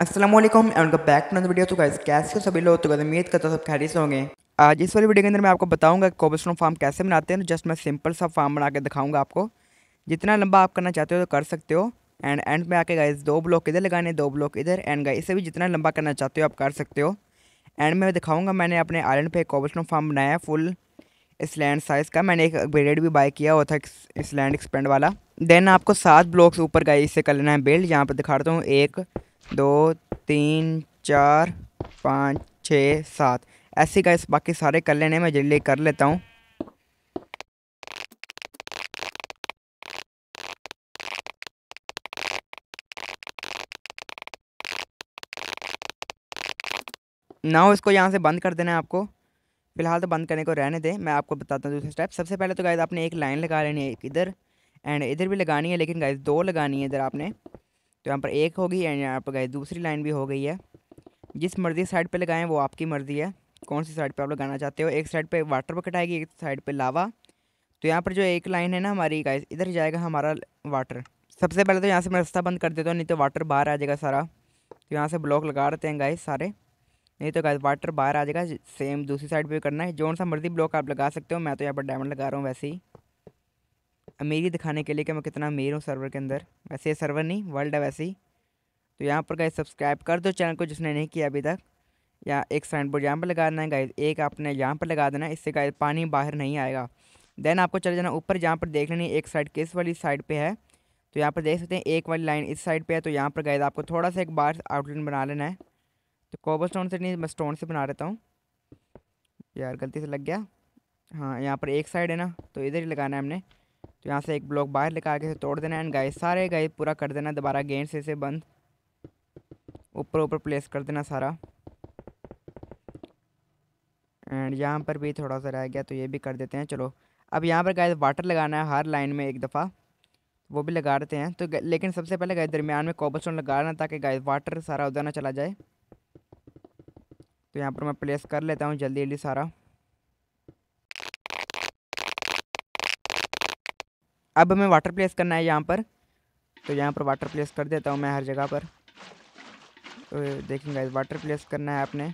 Aslam welcome back to video तो guys कैसे हो सभी लोग तो गाइस उम्मीद करता सब खैरियत होंगे आज इस वाली वीडियो के अंदर मैं आपको बताऊंगा कोबलस्टोन फार्म कैसे बनाते हैं जस्ट तो मैं सिंपल सा फार्म बना के दिखाऊंगा आपको जितना लंबा आप करना चाहते हो तो कर सकते हो एंड एंड में आके गाइस दो ब्लॉक इधर लगाने दो ब्लॉक इधर एंड गाइस इसे भी जितना लंबा करना चाहते हो आप कर सकते हो एंड में दिखाऊंगा मैंने अपने आयलैंड पे कोबलस्टोन फार्म बनाया फुल इस लैंड साइज़ का मैंने एक ग्रेड भी बाय किया हुआ था इस लैंड एक्सपेंड वाला देन आपको सात ब्लॉक्स ऊपर गाइस इसे कर लेना है बिल्ड यहाँ पर दिखाता हूँ एक दो तीन चार पाँच छः सात ऐसे का बाकी सारे कर लेने मैं जल्दी कर लेता हूँ ना हो इसको यहाँ से बंद कर देना है आपको फिलहाल तो बंद करने को रहने दें मैं आपको बताता हूँ दूसरा स्टेप सबसे पहले तो गाइज आपने एक लाइन लगा लेनी है एक इधर एंड इधर भी लगानी है लेकिन गाइज दो लगानी है इधर आपने तो यहाँ पर एक होगी एंड यहाँ पर गए दूसरी लाइन भी हो गई है जिस मर्ज़ी साइड पे लगाएं वो आपकी मर्ज़ी है कौन सी साइड पे आप लगाना चाहते हो एक साइड पे वाटर बकेट आएगी एक साइड पे लावा तो यहाँ पर जो एक लाइन है ना हमारी गाइस इधर जाएगा हमारा वाटर सबसे पहले तो यहाँ से मैं रास्ता बंद कर देता हूँ नहीं तो वाटर बाहर आ जाएगा सारा तो यहाँ से ब्लॉक लगा देते हैं गाइस सारे नहीं तो गाइस वाटर बाहर आ जाएगा सेम दूसरी साइड पर करना है जौन सा मर्जी ब्लॉक आप लगा सकते हो मैं तो यहाँ पर डायमंड लगा रहा हूँ वैसे ही अमीरी दिखाने के लिए कि मैं कितना अमीर हूँ सर्वर के अंदर वैसे सर्वर नहीं वर्ल्ड है वैसे ही तो यहाँ पर गाइज सब्सक्राइब कर दो चैनल को जिसने नहीं किया अभी तक या एक साइन बोर्ड यहाँ पर लगा देना है गाइज एक आपने यहाँ पर लगा देना है इससे गाइज पानी बाहर नहीं आएगा देन आपको चले जाना ऊपर जहाँ पर देख लेनी एक साइड किस वाली साइड पर है तो यहाँ पर देख सकते हैं एक वाली लाइन इस साइड पर है तो यहाँ पर गाइज आपको थोड़ा सा एक बार आउटलाइन बना लेना है तो कोबल स्टोन से नहीं मैं स्टोन से बना देता हूँ यार गलती से लग गया हाँ यहाँ पर एक साइड है ना तो इधर ही लगाना है हमने तो यहाँ से एक ब्लॉक बाहर निकाल के तोड़ देना एंड गाइस सारे गाइस पूरा कर देना दोबारा गेंद से इसे बंद ऊपर ऊपर प्लेस कर देना सारा एंड यहाँ पर भी थोड़ा सा रह गया तो ये भी कर देते हैं चलो अब यहाँ पर गाय वाटर लगाना है हर लाइन में एक दफ़ा वो भी लगा देते हैं तो लेकिन सबसे पहले गाय दरमियान में कोबल स्टोन लगा देना ताकि गाय वाटर सारा उधर ना चला जाए तो यहाँ पर मैं प्लेस कर लेता हूँ जल्दी जल्दी सारा अब हमें वाटर प्लेस करना है यहाँ पर तो यहाँ पर वाटर प्लेस कर देता हूँ मैं हर जगह पर तो देखेंगे इस वाटर प्लेस करना है आपने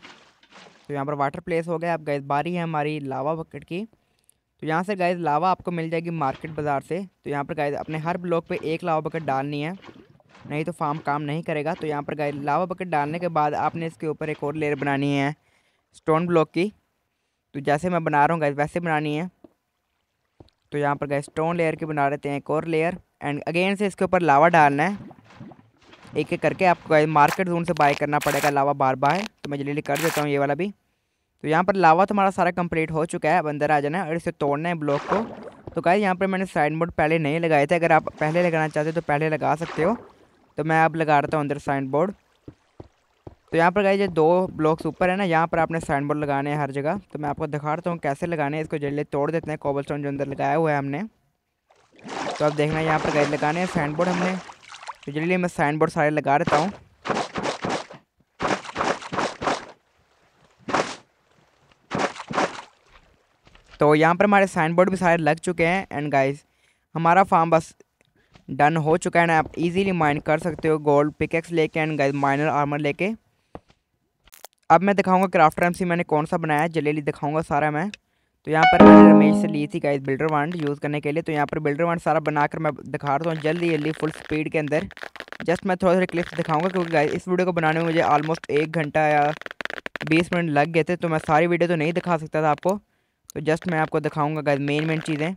तो यहाँ पर वाटर प्लेस हो गया अब गैस बारी है हमारी लावा बकेट की तो यहाँ से गैस लावा आपको मिल जाएगी मार्केट बाज़ार से तो यहाँ पर गैस अपने हर ब्लॉक पे एक लावा बकेट डालनी है नहीं तो फार्म काम नहीं करेगा तो यहाँ पर गैस लावा बकेट डालने के बाद आपने इसके ऊपर एक और लेयर बनानी है स्टोन ब्लॉक की तो जैसे मैं बना रहा हूँ गैस वैसे बनानी है तो यहाँ पर गए स्टोन लेयर की बना देते हैं एक और लेयर एंड अगेन से इसके ऊपर लावा डालना है एक एक करके आपको मार्केट जोन से बाय करना पड़ेगा लावा बार बार तो मैं जल्दी कर देता हूँ ये वाला भी तो यहाँ पर लावा तुम्हारा तो सारा कंप्लीट हो चुका है अब अंदर आ जाना है और इसे तोड़ना है ब्लॉक को तो गाय यहाँ पर मैंने साइन बोर्ड पहले नहीं लगाए थे अगर आप पहले लगाना चाहते हो तो पहले लगा सकते हो तो मैं अब लगा रहा हूँ अंदर साइन बोर्ड तो यहाँ पर गाइज ये दो ब्लॉक्स ऊपर है ना यहाँ पर आपने साइन बोर्ड लगाने हैं हर जगह तो मैं आपको दिखाता हूँ कैसे लगाने हैं इसको जल्दी तोड़ देते हैं कोबल स्टोन जो अंदर लगाया हुआ है हमने तो आप देखना यहाँ पर गाइज लगाने हैं साइन बोर्ड हमने तो जल्दी मैं साइन बोर्ड सारे लगा देता हूँ तो यहाँ पर हमारे साइन बोर्ड भी सारे लग चुके हैं एंड गाइज हमारा फार्म बस डन हो चुका है ना आप इजीली माइन कर सकते हो गोल्ड पिकेक्स लेके एंड गाइज माइनर आर्मर लेके अब मैं दिखाऊंगा क्राफ्ट रैम सी मैंने कौन सा बनाया है जलेली दिखाऊंगा सारा मैं तो यहाँ पर मैंने रमेश से ली थी गाइस बिल्डर वांड यूज़ करने के लिए तो यहाँ पर बिल्डर वांड सारा बनाकर मैं दिखा रहा हूँ जल्दी जल्दी फुल स्पीड के अंदर जस्ट मैं थोड़े थोड़े क्लिप्स दिखाऊंगा क्योंकि गाइस इस वीडियो को बनाने में मुझे ऑलमोस्ट एक घंटा या बीस मिनट लग गए थे तो मैं सारी वीडियो तो नहीं दिखा सकता था आपको तो जस्ट मैं आपको दिखाऊँगा गाइज मेन मेन चीज़ें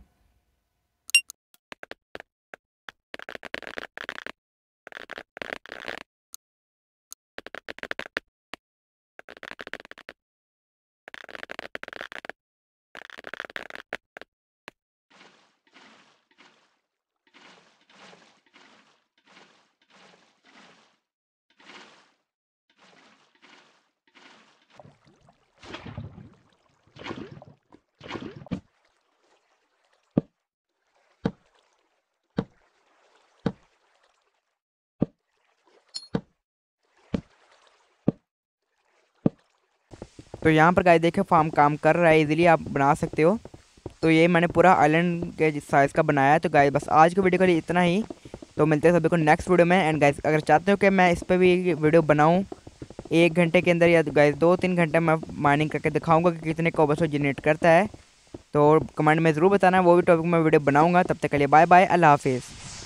तो यहाँ पर गाय देखे फार्म काम कर रहा है इजीली आप बना सकते हो तो ये मैंने पूरा आइलैंड के साइज़ का बनाया है तो गाय बस आज के वीडियो के लिए इतना ही तो मिलते हैं सभी को नेक्स्ट वीडियो में एंड गाय अगर चाहते हो कि मैं इस पर भी वीडियो बनाऊँ एक घंटे के अंदर या गाइस तो दो तीन घंटे मैं माइनिंग करके दिखाऊँगा कि कितने कोबस जनरेट करता है तो कमेंट में ज़रूर बताना वो भी टॉपिक मैं वीडियो बनाऊँगा तब तक के लिए बाय बाय अल्लाह हाफिज़